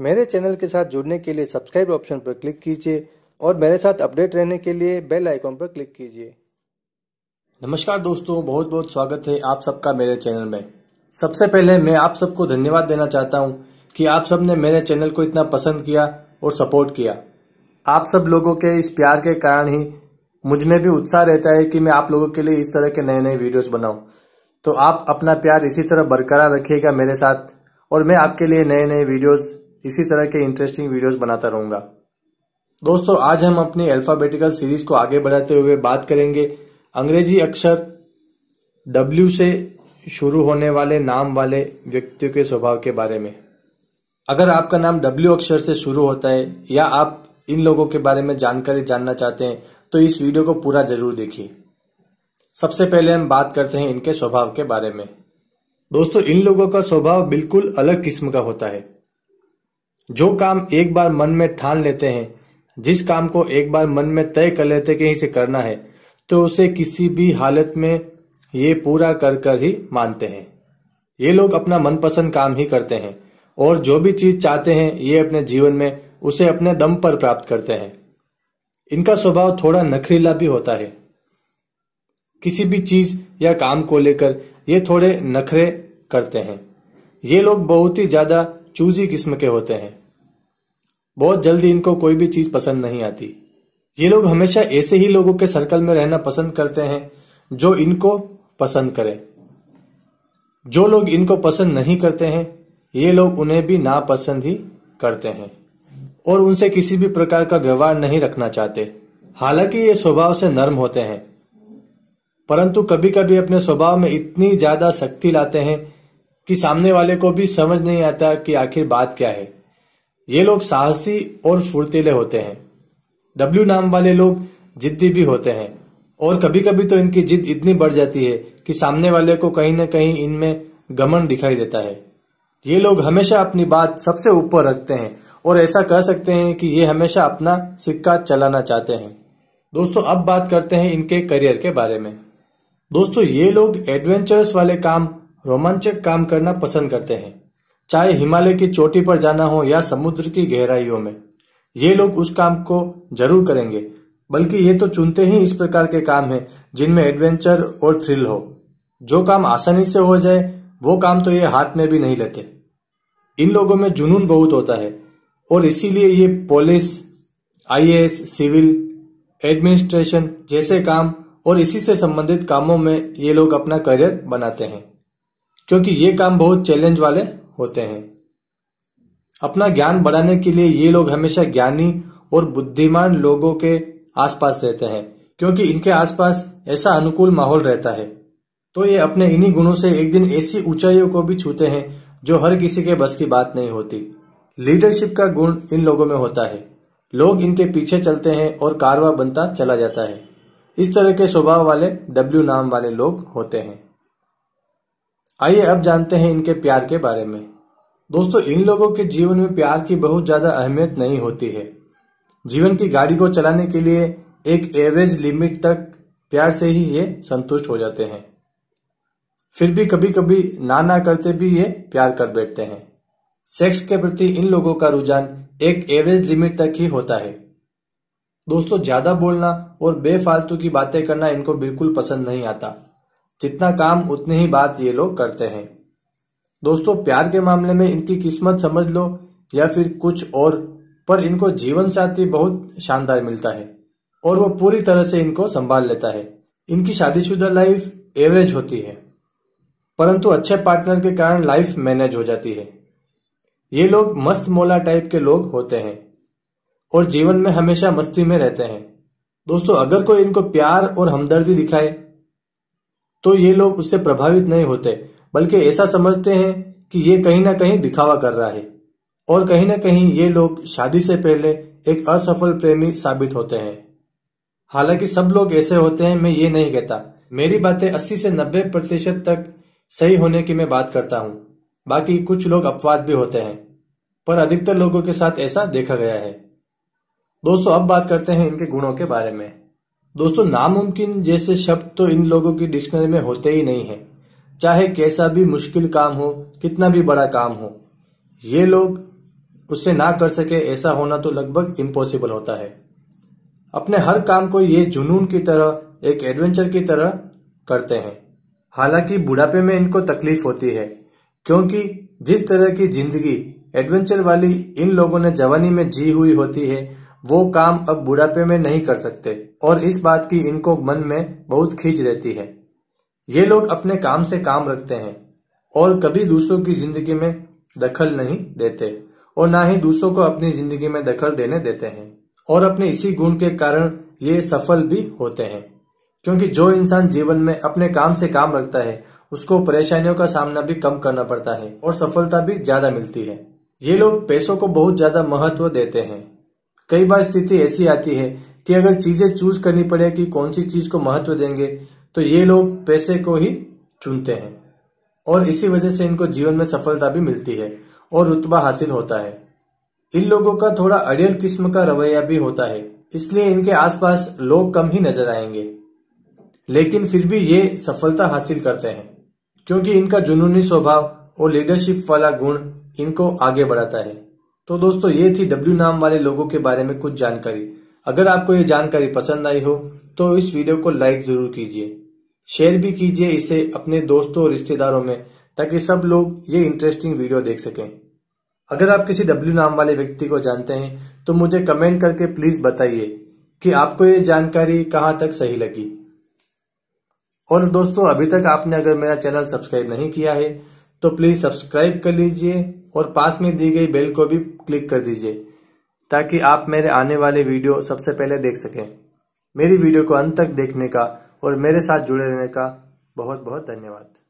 मेरे चैनल के साथ जुड़ने के लिए सब्सक्राइब ऑप्शन पर क्लिक कीजिए और मेरे साथ अपडेट रहने के लिए बेल आइकॉन पर क्लिक कीजिए नमस्कार दोस्तों बहुत बहुत स्वागत है आप सबका मेरे चैनल में सबसे पहले मैं आप सबको धन्यवाद देना चाहता हूँ कि आप सब ने मेरे चैनल को इतना पसंद किया और सपोर्ट किया आप सब लोगों के इस प्यार के कारण ही मुझ में भी उत्साह रहता है कि मैं आप लोगों के लिए इस तरह के नए नए वीडियोस बनाऊं तो आप अपना प्यार इसी तरह बरकरार रखिएगा मेरे साथ और मैं आपके लिए नए नए वीडियोस इसी तरह के इंटरेस्टिंग वीडियोस बनाता रहूंगा दोस्तों आज हम अपनी अल्फाबेटिकल सीरीज को आगे बढ़ाते हुए बात करेंगे अंग्रेजी अक्षर डब्ल्यू से शुरू होने वाले नाम वाले व्यक्तियों के स्वभाव के बारे में अगर आपका नाम डब्ल्यू अक्षर से शुरू होता है या आप इन लोगों के बारे में जानकारी जानना चाहते हैं तो इस वीडियो को पूरा जरूर देखिए सबसे पहले हम बात करते हैं इनके स्वभाव के बारे में दोस्तों इन लोगों का स्वभाव बिल्कुल अलग किस्म का होता है जो काम एक बार मन में ठान लेते हैं जिस काम को एक बार मन में तय कर लेते कि इसे करना है तो उसे किसी भी हालत में ये पूरा कर कर ही मानते हैं ये लोग अपना मनपसंद काम ही करते हैं और जो भी चीज चाहते हैं ये अपने जीवन में उसे अपने दम पर प्राप्त करते हैं इनका स्वभाव थोड़ा नखरीला भी होता है किसी भी चीज या काम को लेकर ये थोड़े नखरे करते हैं ये लोग बहुत ही ज्यादा चूजी किस्म के होते हैं बहुत जल्दी इनको कोई भी चीज पसंद नहीं आती ये लोग हमेशा ऐसे ही लोगों के सर्कल में रहना पसंद करते हैं जो इनको पसंद करें जो लोग इनको पसंद नहीं करते हैं ये लोग उन्हें भी नापसंद ही करते हैं और उनसे किसी भी प्रकार का व्यवहार नहीं रखना चाहते हालांकि ये स्वभाव से नर्म होते हैं परंतु कभी कभी अपने स्वभाव में इतनी ज्यादा शक्ति लाते हैं कि सामने वाले को भी समझ नहीं आता कि आखिर बात क्या है ये लोग साहसी और फुर्तीले होते हैं डब्ल्यू नाम वाले लोग जिद्दी भी होते हैं और कभी कभी तो इनकी जिद इतनी बढ़ जाती है कि सामने वाले को कहीं ना कहीं इनमें गमन दिखाई देता है ये लोग हमेशा अपनी बात सबसे ऊपर रखते हैं और ऐसा कह सकते हैं कि ये हमेशा अपना सिक्का चलाना चाहते हैं दोस्तों अब बात करते हैं इनके करियर के बारे में दोस्तों ये लोग एडवेंचरस वाले काम रोमांचक काम करना पसंद करते हैं चाहे हिमालय की चोटी पर जाना हो या समुद्र की गहराइयों में ये लोग उस काम को जरूर करेंगे बल्कि ये तो चुनते ही इस प्रकार के काम हैं जिनमें एडवेंचर और थ्रिल हो जो काम आसानी से हो जाए वो काम तो ये हाथ में भी नहीं लेते इन लोगों में जुनून बहुत होता है और इसीलिए ये पुलिस आईएएस सिविल एडमिनिस्ट्रेशन जैसे काम और इसी से संबंधित कामों में ये लोग अपना करियर बनाते हैं क्योंकि ये काम बहुत चैलेंज वाले होते हैं अपना ज्ञान बढ़ाने के लिए ये लोग हमेशा ज्ञानी और बुद्धिमान लोगों के आसपास रहते हैं क्योंकि इनके आसपास ऐसा अनुकूल माहौल रहता है तो ये अपने इन्हीं गुणों से एक दिन ऐसी ऊंचाइयों को भी छूते हैं जो हर किसी के बस की बात नहीं होती लीडरशिप का गुण इन लोगों में होता है लोग इनके पीछे चलते हैं और कारवा बनता चला जाता है इस तरह के स्वभाव वाले डब्ल्यू नाम वाले लोग होते हैं आइए अब जानते हैं इनके प्यार के बारे में दोस्तों इन लोगों के जीवन में प्यार की बहुत ज्यादा अहमियत नहीं होती है जीवन की गाड़ी को चलाने के लिए एक एवरेज लिमिट तक प्यार से ही ये संतुष्ट हो जाते हैं फिर भी कभी कभी ना ना करते भी ये प्यार कर बैठते हैं सेक्स के प्रति इन लोगों का रुझान एक एवरेज लिमिट तक ही होता है दोस्तों ज्यादा बोलना और बेफालतू की बातें करना इनको बिल्कुल पसंद नहीं आता जितना काम उतनी ही बात ये लोग करते हैं दोस्तों प्यार के मामले में इनकी किस्मत समझ लो या फिर कुछ और पर इनको जीवन साथी बहुत शानदार मिलता है और वो पूरी तरह से इनको संभाल लेता है इनकी शादीशुदा लाइफ एवरेज होती है परंतु अच्छे पार्टनर के कारण लाइफ मैनेज हो जाती है ये लोग मस्त मोला टाइप के लोग होते हैं और जीवन में हमेशा मस्ती में रहते हैं दोस्तों अगर कोई इनको प्यार और हमदर्दी दिखाए तो ये लोग उससे प्रभावित नहीं होते बल्कि ऐसा समझते हैं कि ये कहीं ना कहीं दिखावा कर रहा है और कहीं ना कहीं ये लोग शादी से पहले एक असफल प्रेमी साबित होते हैं हालांकि सब लोग ऐसे होते हैं मैं ये नहीं कहता मेरी बातें 80 से 90 प्रतिशत तक सही होने की मैं बात करता हूँ बाकी कुछ लोग अपवाद भी होते हैं पर अधिकतर लोगों के साथ ऐसा देखा गया है दोस्तों अब बात करते हैं इनके गुणों के बारे में दोस्तों नामुमकिन जैसे शब्द तो इन लोगों की डिक्शनरी में होते ही नहीं है चाहे कैसा भी मुश्किल काम हो कितना भी बड़ा काम हो ये लोग उससे ना कर सके ऐसा होना तो लगभग इम्पॉसिबल होता है अपने हर काम को ये जुनून की तरह एक एडवेंचर की तरह करते हैं हालांकि बुढ़ापे में इनको तकलीफ होती है क्योंकि जिस तरह की जिंदगी एडवेंचर वाली इन लोगों ने जवानी में जी हुई होती है वो काम अब बुढ़ापे में नहीं कर सकते और इस बात की इनको मन में बहुत खींच रहती है ये लोग अपने काम से काम रखते हैं और कभी दूसरों की जिंदगी में दखल नहीं देते और ना ही दूसरों को अपनी जिंदगी में दखल देने देते हैं और अपने इसी गुण के कारण ये सफल भी होते हैं क्योंकि जो इंसान जीवन में अपने काम से काम रखता है उसको परेशानियों का सामना भी कम करना पड़ता है और सफलता भी ज्यादा मिलती है ये लोग पैसों को बहुत ज्यादा महत्व देते हैं कई बार स्थिति ऐसी आती है कि अगर चीजें चूज करनी पड़े कि कौन सी चीज को महत्व देंगे तो ये लोग पैसे को ही चुनते हैं और इसी वजह से इनको जीवन में सफलता भी मिलती है और रुतबा हासिल होता है इन लोगों का थोड़ा अड़ियल किस्म का रवैया भी होता है इसलिए इनके आसपास लोग कम ही नजर आएंगे लेकिन फिर भी ये सफलता हासिल करते हैं क्योंकि इनका जुनूनी स्वभाव और लीडरशिप वाला गुण इनको आगे बढ़ाता है तो दोस्तों ये थी डब्ल्यू नाम वाले लोगों के बारे में कुछ जानकारी अगर आपको ये जानकारी पसंद आई हो तो इस वीडियो को लाइक जरूर कीजिए शेयर भी कीजिए इसे अपने दोस्तों और रिश्तेदारों में ताकि सब लोग ये इंटरेस्टिंग वीडियो देख सकें अगर आप किसी डब्ल्यू नाम वाले व्यक्ति को जानते हैं तो मुझे कमेंट करके प्लीज बताइए कि आपको ये जानकारी कहाँ तक सही लगी और दोस्तों अभी तक आपने अगर मेरा चैनल सब्सक्राइब नहीं किया है तो प्लीज सब्सक्राइब कर लीजिए और पास में दी गई बेल को भी क्लिक कर दीजिए ताकि आप मेरे आने वाले वीडियो सबसे पहले देख सकें मेरी वीडियो को अंत तक देखने का और मेरे साथ जुड़े रहने का बहुत बहुत धन्यवाद